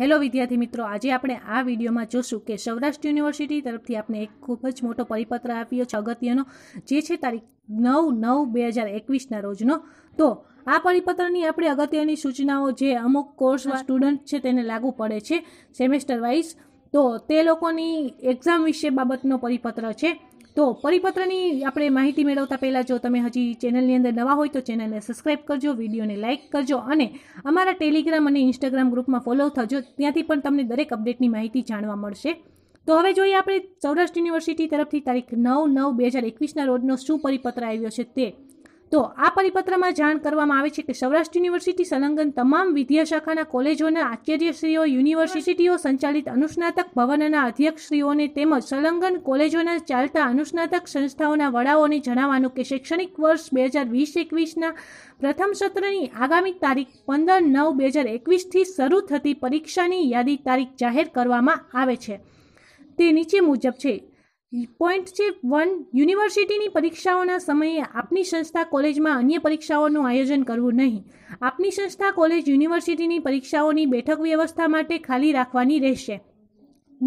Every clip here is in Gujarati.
હેલો વિદ્યાર્થી મિત્રો આજે આપણે આ વિડીયોમાં જોશું કે સૌરાષ્ટ્ર યુનિવર્સિટી તરફથી આપણે એક ખૂબ જ મોટો પરિપત્ર આપ્યો છે અગત્યનો જે છે તારીખ નવ નવ બે હજાર એકવીસના રોજનો તો આ પરિપત્રની આપણે અગત્યની સૂચનાઓ જે અમુક કોર્સ સ્ટુડન્ટ છે તેને લાગુ પડે છે સેમેસ્ટર વાઇઝ તો તે લોકોની એક્ઝામ વિશે બાબતનો પરિપત્ર છે તો પરિપત્રની આપણે માહિતી મેળવતા પહેલાં જો તમે હજી ચેનલની અંદર નવા હોય તો ચેનલને સબસ્ક્રાઇબ કરજો વિડીયોને લાઇક કરજો અને અમારા ટેલિગ્રામ અને ઇન્સ્ટાગ્રામ ગ્રુપમાં ફોલો થજો ત્યાંથી પણ તમને દરેક અપડેટની માહિતી જાણવા મળશે તો હવે જોઈએ આપણે સૌરાષ્ટ્ર યુનિવર્સિટી તરફથી તારીખ નવ નવ બે હજાર એકવીસના રોજનો શું પરિપત્ર આવ્યો છે તે તો આ પરિપત્રમાં જાણ કરવામાં આવે છે કે સૌરાષ્ટ્ર યુનિવર્સિટી સંલગ્ન તમામ વિદ્યાશાખાના કોલેજોના આચાર્યશ્રીઓ યુનિવર્સિટીઓ સંચાલિત અનુસ્નાતક ભવનના અધ્યક્ષશ્રીઓને તેમજ સંલગ્ન કોલેજોના ચાલતા અનુસ્નાતક સંસ્થાઓના વડાઓને જણાવવાનું કે શૈક્ષણિક વર્ષ બે હજાર વીસ એકવીસના પ્રથમ સત્રની આગામી તારીખ પંદર નવ બે હજાર એકવીસથી શરૂ થતી પરીક્ષાની યાદી તારીખ જાહેર કરવામાં આવે છે તે નીચે મુજબ છે પોઈન્ટ છે વન યુનિવર્સિટીની પરીક્ષાઓના સમયે આપની સંસ્થા કોલેજમાં અન્ય પરીક્ષાઓનું આયોજન કરવું નહીં આપની સંસ્થા કોલેજ યુનિવર્સિટીની પરીક્ષાઓની બેઠક વ્યવસ્થા માટે ખાલી રાખવાની રહેશે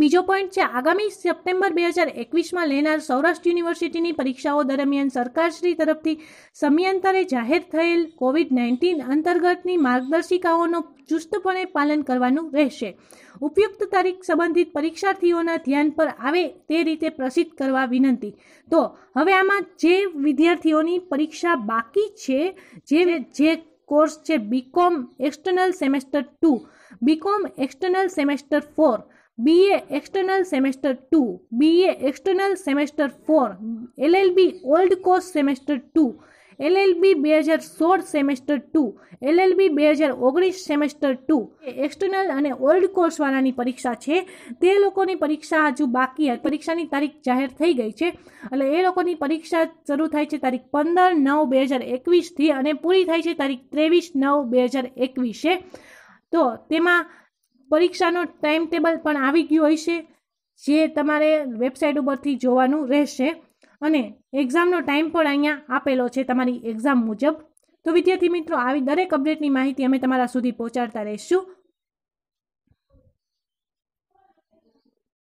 બીજો પોઈન્ટ છે આગામી સપ્ટેમ્બર બે હજાર એકવીસમાં લેનાર સૌરાષ્ટ્ર યુનિવર્સિટીની પરીક્ષાઓ દરમિયાન સરકારશ્રી તરફથી સમયાંતરે જાહેર થયેલ કોવિડ નાઇન્ટીન અંતર્ગતની માર્ગદર્શિકાઓનો ચુસ્તપણે પાલન કરવાનું રહેશે ઉપયુક્ત તારીખ સંબંધિત પરીક્ષાર્થીઓના ધ્યાન પર આવે તે રીતે પ્રસિદ્ધ કરવા વિનંતી તો હવે આમાં જે વિદ્યાર્થીઓની પરીક્ષા બાકી છે જે જે કોર્સ છે BCom external semester two BCom external semester four BA external semester two BA external semester four LLB old course semester two LLB બે હજાર સોળ સેમેસ્ટર ટુ એલએલબી બે હજાર ઓગણીસ સેમેસ્ટર ટુ એક્સટર્નલ અને ઓલ્ડ કોર્સવાળાની પરીક્ષા છે તે લોકોની પરીક્ષા હજુ બાકી પરીક્ષાની તારીખ જાહેર થઈ ગઈ છે એટલે એ લોકોની પરીક્ષા શરૂ થાય છે તારીખ પંદર નવ બે હજાર એકવીસથી અને પૂરી થાય છે તારીખ ત્રેવીસ નવ બે હજાર એકવીસે તો તેમાં પરીક્ષાનો ટાઈમ ટેબલ પણ આવી ગયો હશે જે તમારે વેબસાઇટ ઉપરથી જોવાનું રહેશે અને એક્ઝામનો ટાઈમ પણ અહીંયા આપેલો છે તમારી એક્ઝામ મુજબ તો વિદ્યાર્થી મિત્રો આવી દરેક અપડેટની માહિતી અમે તમારા સુધી પહોંચાડતા રહીશું